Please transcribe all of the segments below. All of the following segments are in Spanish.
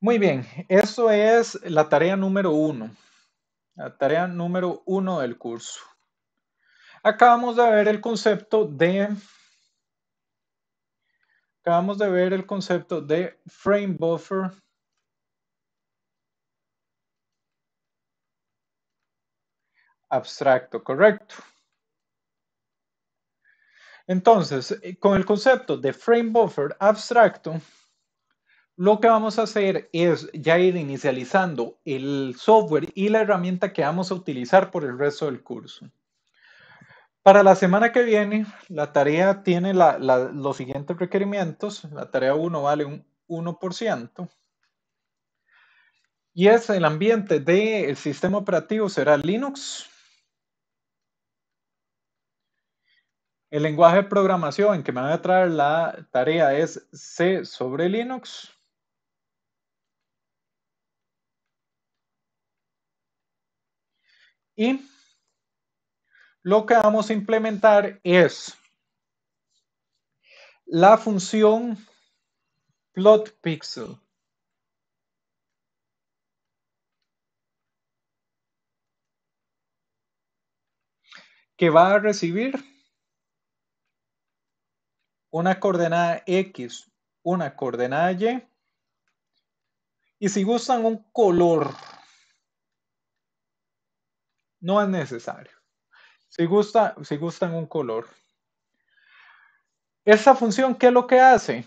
Muy bien, eso es la tarea número uno. La tarea número uno del curso. Acabamos de ver el concepto de. Acabamos de ver el concepto de frame buffer. Abstracto, correcto. Entonces, eh, con el concepto de frame buffer abstracto, lo que vamos a hacer es ya ir inicializando el software y la herramienta que vamos a utilizar por el resto del curso. Para la semana que viene, la tarea tiene los siguientes requerimientos. La tarea 1 vale un 1%. Y es el ambiente del sistema operativo será Linux. El lenguaje de programación que me van a traer la tarea es C sobre Linux. Y lo que vamos a implementar es la función plot pixel. que va a recibir una coordenada X, una coordenada Y, y si gustan un color no es necesario. Si, gusta, si gustan un color. Esa función, ¿qué es lo que hace?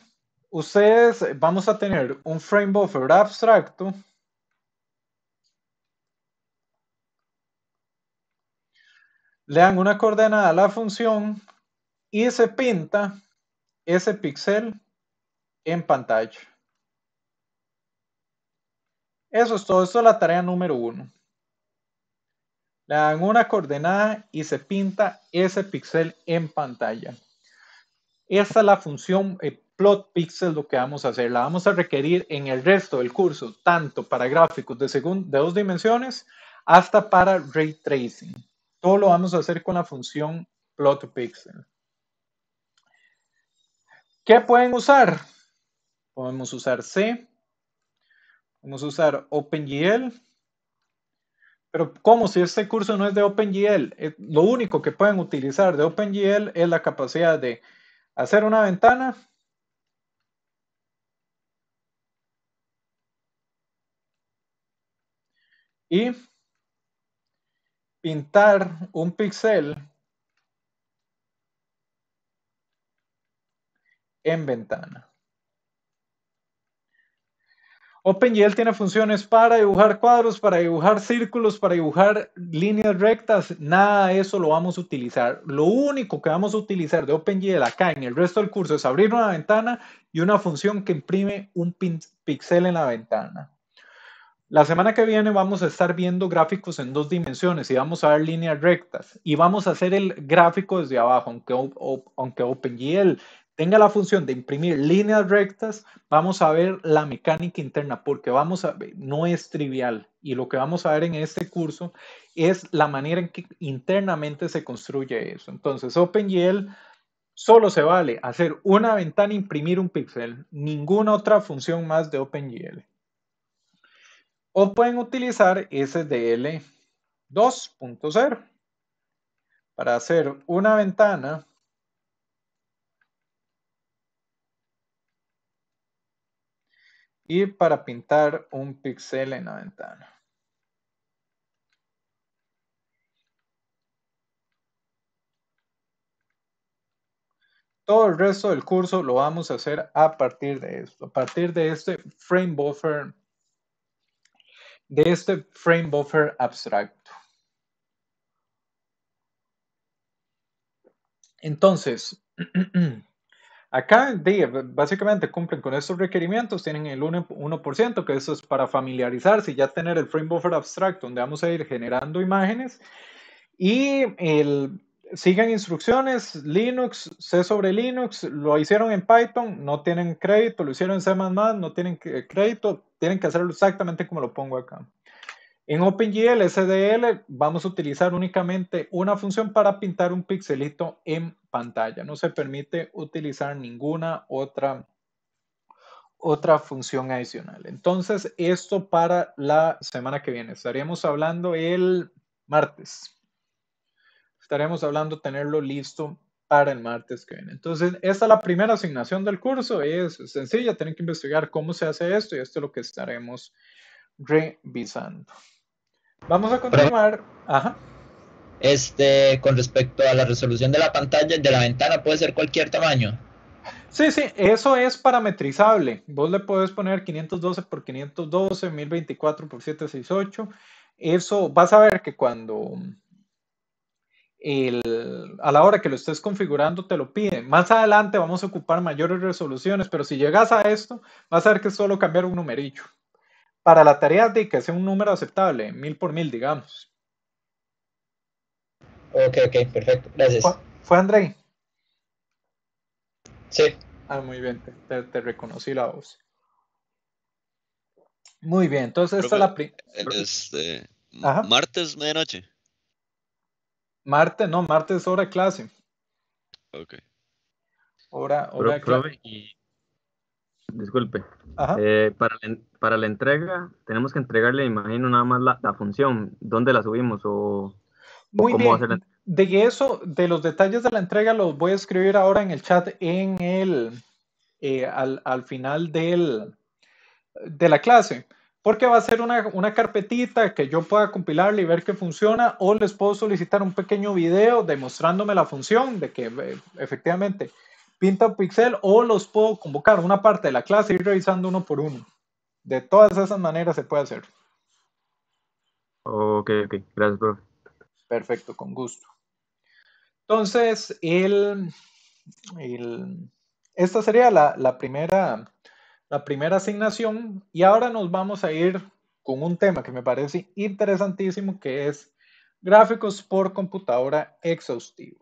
Ustedes vamos a tener un frame buffer abstracto. Le dan una coordenada a la función y se pinta ese pixel en pantalla. Eso es todo. Esto es la tarea número uno le dan una coordenada y se pinta ese pixel en pantalla. Esta es la función eh, plot pixel lo que vamos a hacer. La vamos a requerir en el resto del curso, tanto para gráficos de, de dos dimensiones hasta para ray tracing. Todo lo vamos a hacer con la función plot pixel. ¿Qué pueden usar? Podemos usar C, podemos usar OpenGL, pero como si este curso no es de OpenGL, eh, lo único que pueden utilizar de OpenGL es la capacidad de hacer una ventana. Y pintar un pixel en ventana. OpenGL tiene funciones para dibujar cuadros, para dibujar círculos, para dibujar líneas rectas. Nada de eso lo vamos a utilizar. Lo único que vamos a utilizar de OpenGL acá en el resto del curso es abrir una ventana y una función que imprime un píxel en la ventana. La semana que viene vamos a estar viendo gráficos en dos dimensiones y vamos a ver líneas rectas y vamos a hacer el gráfico desde abajo, aunque, aunque OpenGL tenga la función de imprimir líneas rectas, vamos a ver la mecánica interna, porque vamos a ver, no es trivial. Y lo que vamos a ver en este curso es la manera en que internamente se construye eso. Entonces, OpenGL solo se vale hacer una ventana, e imprimir un píxel, ninguna otra función más de OpenGL. O pueden utilizar SDL 2.0 para hacer una ventana y para pintar un píxel en la ventana. Todo el resto del curso lo vamos a hacer a partir de esto, a partir de este frame buffer, de este frame buffer abstracto. Entonces, Acá, básicamente cumplen con estos requerimientos, tienen el 1%, que eso es para familiarizarse y ya tener el frame buffer abstracto donde vamos a ir generando imágenes. Y el, instrucciones, Linux, C sobre Linux, lo hicieron en Python, no tienen crédito, lo hicieron en C++, no tienen eh, crédito, tienen que hacerlo exactamente como lo pongo acá. En OpenGL SDL vamos a utilizar únicamente una función para pintar un pixelito en pantalla. No se permite utilizar ninguna otra, otra función adicional. Entonces, esto para la semana que viene. Estaríamos hablando el martes. Estaremos hablando tenerlo listo para el martes que viene. Entonces, esta es la primera asignación del curso. Es sencilla, tienen que investigar cómo se hace esto y esto es lo que estaremos revisando. Vamos a continuar. Ajá. Este, con respecto a la resolución de la pantalla, de la ventana puede ser cualquier tamaño. Sí, sí, eso es parametrizable. Vos le puedes poner 512 por 512, 1024 por 768. Eso vas a ver que cuando a la hora que lo estés configurando te lo pide. Más adelante vamos a ocupar mayores resoluciones, pero si llegas a esto, vas a ver que es solo cambiar un numerillo para la tarea de que sea un número aceptable, mil por mil, digamos. Ok, ok, perfecto, gracias. ¿Fue, fue André? Sí. Ah, muy bien, te, reconocí la voz. Muy bien, entonces esta es la primera. Este, martes, medianoche. Martes, no, martes hora de clase. Ok. Hora, hora de clase disculpe. Eh, para, la, entrega, tenemos que entregarle, imagino, nada más la, función, dónde la subimos o, Muy bien. de eso, de los detalles de la entrega, los voy a escribir ahora en el chat en el, eh, al, final del, de la clase. Porque va a ser una, carpetita que yo pueda compilarle y ver que funciona, o les puedo solicitar un pequeño video demostrándome la función de que eh, efectivamente pinta un pixel o los puedo convocar una parte de la clase y ir revisando uno por uno. De todas esas maneras se puede hacer. Ok, ok, gracias, profe. Perfecto, con gusto. Entonces, el, esta sería la, primera, la primera asignación y ahora nos vamos a ir con un tema que me parece interesantísimo, que es gráficos por computadora exhaustivo.